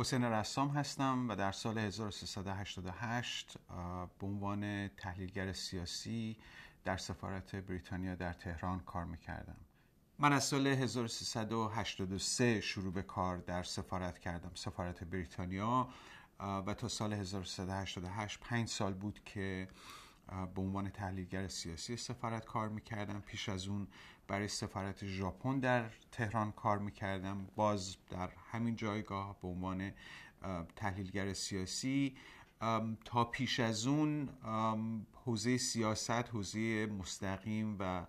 حسین رسام هستم و در سال 1388 به عنوان تحلیلگر سیاسی در سفارت بریتانیا در تهران کار میکردم من از سال 1383 شروع به کار در سفارت کردم سفارت بریتانیا و تا سال 1388 پنج سال بود که به عنوان تحلیلگر سیاسی سفارت کار میکردم پیش از اون برای سفارت ژاپن در تهران کار میکردم باز در همین جایگاه به عنوان تحلیلگر سیاسی تا پیش از اون حوزه سیاست حوزه مستقیم و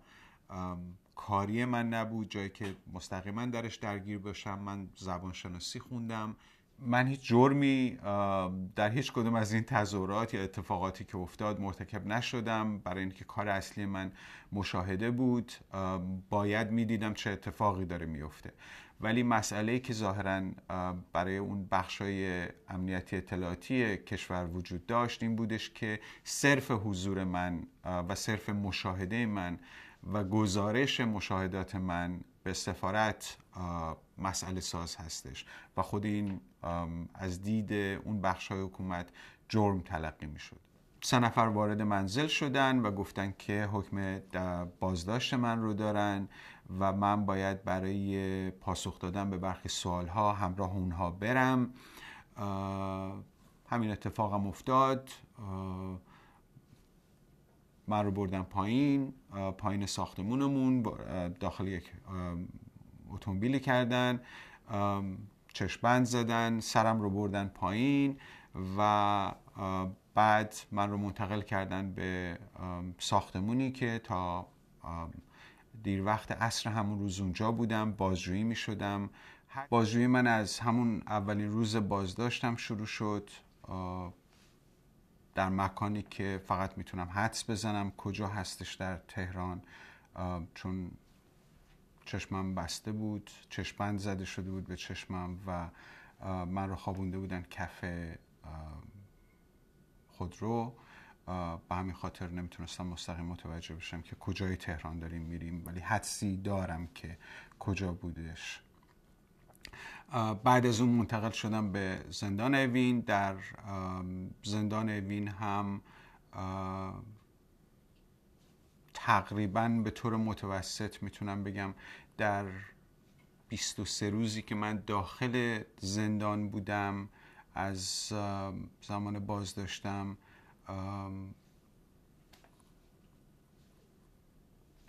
کاری من نبود جایی که مستقیما درش درگیر باشم من زبانشناسی خوندم من هیچ جرمی در هیچ کدوم از این تظاهرات یا اتفاقاتی که افتاد مرتکب نشدم برای اینکه کار اصلی من مشاهده بود باید میدیدم چه اتفاقی داره میفته ولی مسئله که ظاهرا برای اون بخشای امنیتی اطلاعاتی کشور وجود داشت این بودش که صرف حضور من و صرف مشاهده من و گزارش مشاهدات من به سفارت مسئله ساز هستش و خود این از دید اون بخش های حکومت جرم تلقی می شد سه نفر وارد منزل شدن و گفتن که حکم بازداشت من رو دارن و من باید برای پاسخ دادن به برخی سوال ها همراه اونها برم همین اتفاقم افتاد من رو بردن پایین پایین ساختمونمون داخل یک اتومبیلی کردن چشمند زدن سرم رو بردن پایین و بعد من رو منتقل کردن به ساختمونی که تا دیر وقت عصر همون روز اونجا بودم بازجویی می شدم بازجویی من از همون اولین روز بازداشتم شروع شد در مکانی که فقط میتونم حدس بزنم کجا هستش در تهران چون چشمم بسته بود چشمند زده شده بود به چشمم و من رو خوابونده بودن کف خودرو به همین خاطر نمیتونستم مستقیم متوجه بشم که کجای تهران داریم میریم ولی حدسی دارم که کجا بودش بعد از اون منتقل شدم به زندان اوین در زندان اوین هم تقریبا به طور متوسط میتونم بگم در 23 روزی که من داخل زندان بودم از زمان باز داشتم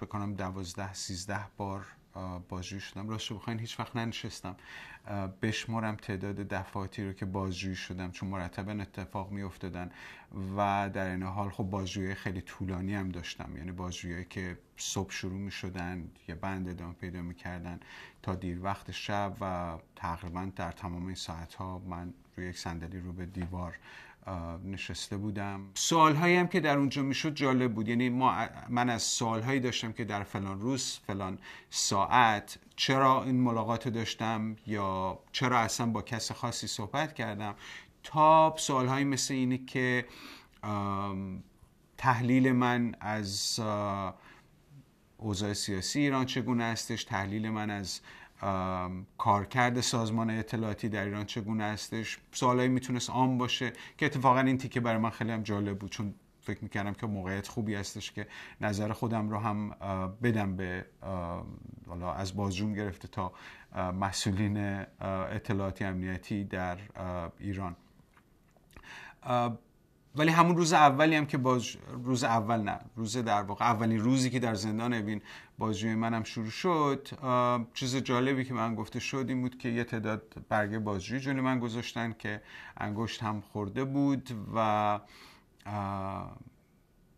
بکنم دوازده سیزده بار بازجویی شدم رو بخواین هیچ وقت ننشستم بشمارم تعداد دفعاتی رو که بازجویی شدم چون مرتبا اتفاق می افتادن و در این حال خب بازجویی خیلی طولانی هم داشتم یعنی بازجویی که صبح شروع می شدن یه بند ادامه پیدا می کردن تا دیر وقت شب و تقریبا در تمام این ساعت ها من روی یک صندلی رو به دیوار نشسته بودم سالهایی هم که در اونجا میشد جالب بود یعنی ما من از هایی داشتم که در فلان روز فلان ساعت چرا این ملاقات داشتم یا چرا اصلا با کس خاصی صحبت کردم تا سوالهایی مثل اینه که تحلیل من از اوضاع سیاسی ایران چگونه هستش تحلیل من از کارکرد سازمان اطلاعاتی در ایران چگونه هستش سوالایی میتونست آم باشه که اتفاقا این تیکه برای من خیلی هم جالب بود چون فکر میکردم که موقعیت خوبی هستش که نظر خودم رو هم بدم به از بازجوم گرفته تا مسئولین اطلاعاتی امنیتی در ایران ولی همون روز اولی هم که باز روز اول نه روز در واقع اولین روزی که در زندان اوین بازجوی منم شروع شد چیز جالبی که من گفته شد این بود که یه تعداد برگه بازجوی جون من گذاشتن که انگشت هم خورده بود و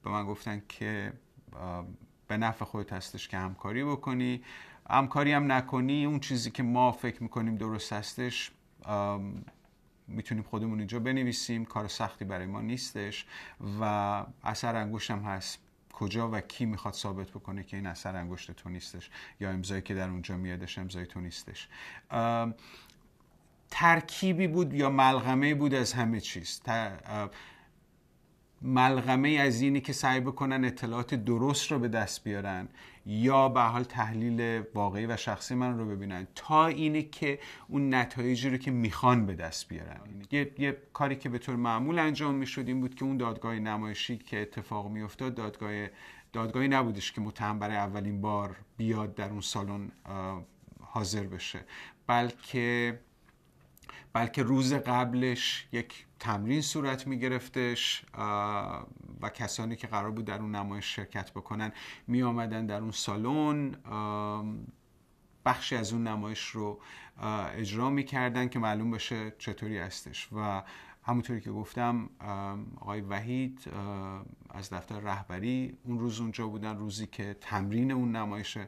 به من گفتن که به نفع خودت هستش که همکاری بکنی همکاری هم نکنی اون چیزی که ما فکر میکنیم درست هستش میتونیم خودمون اینجا بنویسیم کار سختی برای ما نیستش و اثر انگشتم هست کجا و کی میخواد ثابت بکنه که این اثر انگشت تو نیستش یا امضایی که در اونجا میادش امضای تو نیستش ترکیبی بود یا ملغمه بود از همه چیز ملغمه از اینه که سعی بکنن اطلاعات درست رو به دست بیارن یا به حال تحلیل واقعی و شخصی من رو ببینن تا اینه که اون نتایجی رو که میخوان به دست بیارن یه،, یه کاری که به طور معمول انجام میشد این بود که اون دادگاه نمایشی که اتفاق میافتاد دادگاه دادگاهی نبودش که متهم برای اولین بار بیاد در اون سالن حاضر بشه بلکه بلکه روز قبلش یک تمرین صورت می گرفتش و کسانی که قرار بود در اون نمایش شرکت بکنن می آمدن در اون سالن بخشی از اون نمایش رو اجرا می کردن که معلوم بشه چطوری هستش و همونطوری که گفتم آقای وحید از دفتر رهبری اون روز اونجا بودن روزی که تمرین اون نمایش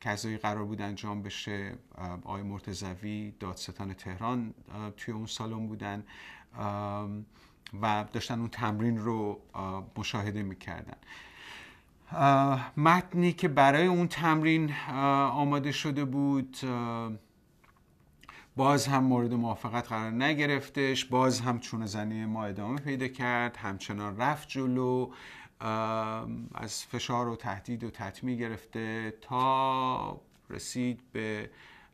کذایی قرار بود انجام بشه آقای مرتزوی دادستان تهران توی اون سالن بودن و داشتن اون تمرین رو مشاهده میکردن متنی که برای اون تمرین آماده شده بود باز هم مورد موافقت قرار نگرفتش باز هم چون زنی ما ادامه پیدا کرد همچنان رفت جلو از فشار و تهدید و تطمی گرفته تا رسید به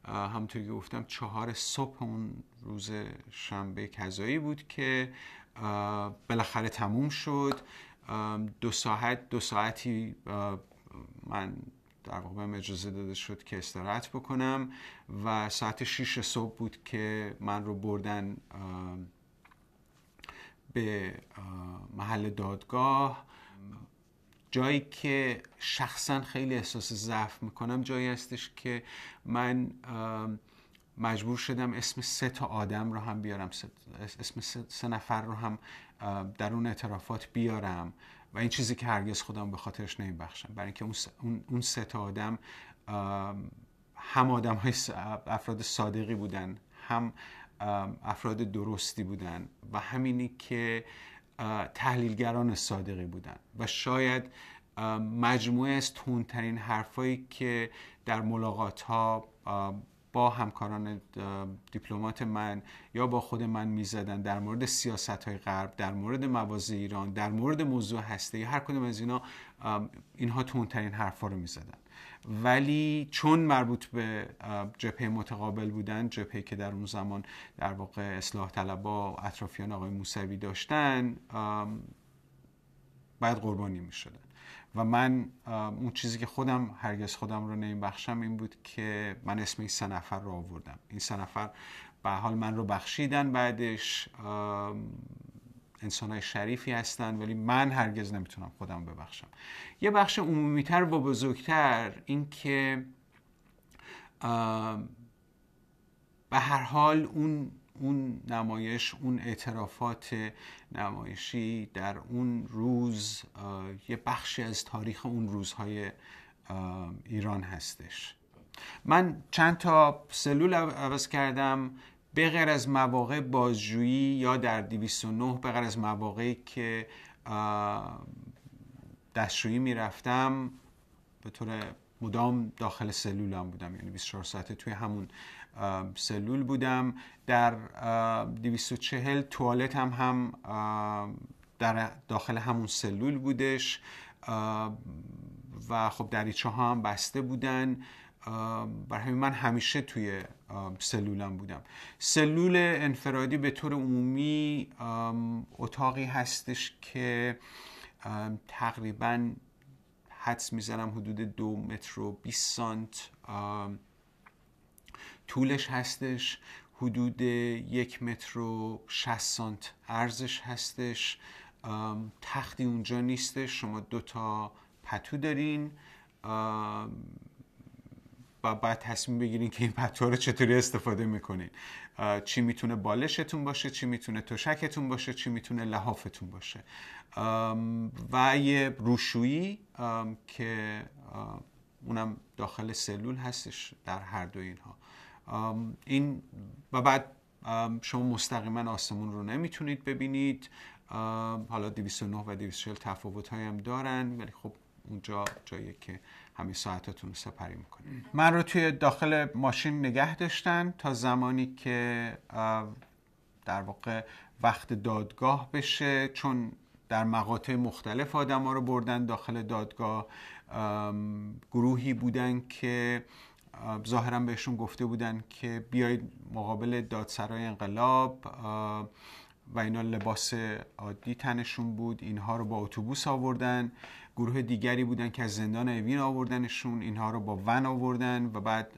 همونطور که گفتم چهار صبح اون روز شنبه کذایی بود که بالاخره تموم شد دو ساعت دو ساعتی من در واقع اجازه داده شد که استراحت بکنم و ساعت 6 صبح بود که من رو بردن به محل دادگاه جایی که شخصا خیلی احساس ضعف میکنم جایی هستش که من مجبور شدم اسم سه تا آدم رو هم بیارم اسم سه, نفر رو هم در اون اعترافات بیارم و این چیزی که هرگز خودم به خاطرش نمیبخشم برای اینکه اون, اون سه تا آدم هم آدم های افراد صادقی بودن هم افراد درستی بودن و همینی که تحلیلگران صادقی بودن و شاید مجموعه از تونترین حرفایی که در ملاقات ها با همکاران دیپلمات من یا با خود من میزدن در مورد سیاست های غرب در مورد مواضع ایران در مورد موضوع هسته هر کدوم از اینا اینها تونترین حرفا رو میزدن ولی چون مربوط به جبهه متقابل بودن جبهه که در اون زمان در واقع اصلاح طلبا اطرافیان آقای موسوی داشتن باید قربانی می شدن و من اون چیزی که خودم هرگز خودم رو بخشم این بود که من اسم این سه نفر رو آوردم این سه نفر به حال من رو بخشیدن بعدش های شریفی هستن ولی من هرگز نمیتونم خودم ببخشم یه بخش عمومیتر و بزرگتر این که به هر حال اون اون نمایش اون اعترافات نمایشی در اون روز یه بخشی از تاریخ اون روزهای ایران هستش من چند تا سلول عوض کردم به غیر از مواقع بازجویی یا در 209 به از مواقعی که دستشویی میرفتم به طور مدام داخل سلولم بودم یعنی 24 ساعته توی همون سلول بودم در 240 توالت هم هم در داخل همون سلول بودش و خب دریچه ها هم بسته بودن بر همین من همیشه توی سلولم بودم سلول انفرادی به طور عمومی اتاقی هستش که تقریبا حدس میزنم حدود دو متر و 20 سانت طولش هستش حدود یک متر و 60 سانت ارزش هستش تختی اونجا نیستش شما دو تا پتو دارین و بعد تصمیم بگیرین که این پتوها رو چطوری استفاده میکنین چی میتونه بالشتون باشه چی میتونه تشکتون باشه چی میتونه لحافتون باشه و یه روشویی که اونم داخل سلول هستش در هر دو اینها این و بعد شما مستقیما آسمون رو نمیتونید ببینید حالا 209 و 240 تفاوت هم دارن ولی خب اونجا جایی که همه ساعتاتون رو سپری میکنیم من رو توی داخل ماشین نگه داشتن تا زمانی که در واقع وقت دادگاه بشه چون در مقاطع مختلف آدم ها رو بردن داخل دادگاه گروهی بودن که ظاهرا بهشون گفته بودن که بیایید مقابل دادسرای انقلاب و اینا لباس عادی تنشون بود اینها رو با اتوبوس آوردن گروه دیگری بودن که از زندان اوین آوردنشون اینها رو با ون آوردن و بعد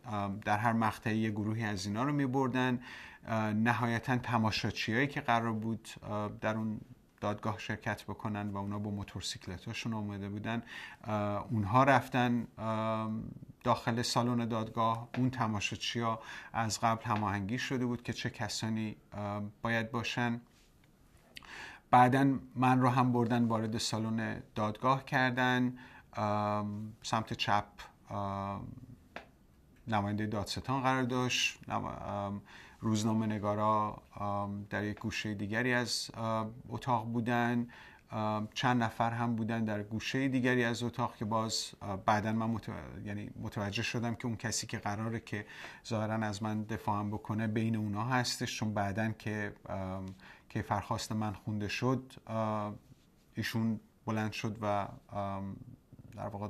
در هر مقطعی گروهی از اینا رو میبردن، نهایتا تماشاچیایی که قرار بود در اون دادگاه شرکت بکنن و اونا با موتورسیکلتاشون آمده بودن اونها رفتن داخل سالن دادگاه اون تماشاچی ها از قبل هماهنگی شده بود که چه کسانی باید باشن بعدا من رو هم بردن وارد سالن دادگاه کردن سمت چپ نماینده دادستان قرار داشت روزنامه نگارا در یک گوشه دیگری از اتاق بودن چند نفر هم بودن در گوشه دیگری از اتاق که باز بعدا من متوجه, یعنی متوجه شدم که اون کسی که قراره که ظاهرا از من دفاعم بکنه بین اونا هستش چون بعدا که که فرخواست من خونده شد ایشون بلند شد و در واقع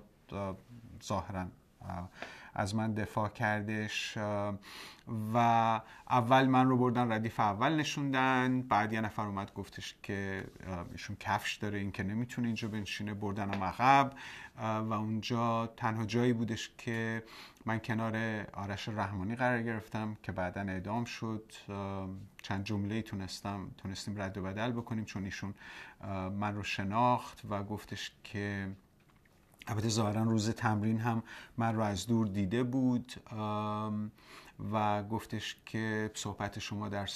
ظاهرا از من دفاع کردش و اول من رو بردن ردیف اول نشوندن بعد یه نفر اومد گفتش که ایشون کفش داره این که نمیتونه اینجا بنشینه بردنم عقب و اونجا تنها جایی بودش که من کنار آرش رحمانی قرار گرفتم که بعدا اعدام شد چند جمله تونستم تونستیم رد و بدل بکنیم چون ایشون من رو شناخت و گفتش که البته ظاهرا روز تمرین هم من رو از دور دیده بود و گفتش که صحبت شما در